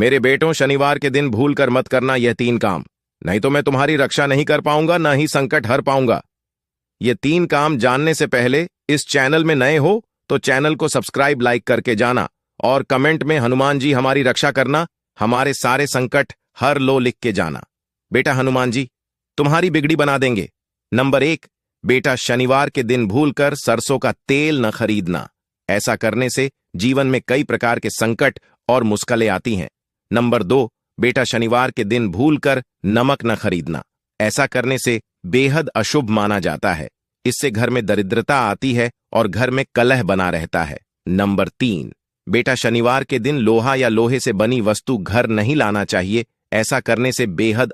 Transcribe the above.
मेरे बेटों शनिवार के दिन भूल कर मत करना यह तीन काम नहीं तो मैं तुम्हारी रक्षा नहीं कर पाऊंगा न ही संकट हर पाऊंगा ये तीन काम जानने से पहले इस चैनल में नए हो तो चैनल को सब्सक्राइब लाइक करके जाना और कमेंट में हनुमान जी हमारी रक्षा करना हमारे सारे संकट हर लो लिख के जाना बेटा हनुमान जी तुम्हारी बिगड़ी बना देंगे नंबर एक बेटा शनिवार के दिन भूलकर सरसों का तेल न खरीदना ऐसा करने से जीवन में कई प्रकार के संकट और मुश्किलें आती हैं नंबर दो बेटा शनिवार के दिन भूलकर नमक न खरीदना ऐसा करने से बेहद अशुभ माना जाता है इससे घर में दरिद्रता आती है और घर में कलह बना रहता है नंबर तीन बेटा शनिवार के दिन लोहा या लोहे से बनी वस्तु घर नहीं लाना चाहिए ऐसा करने से बेहद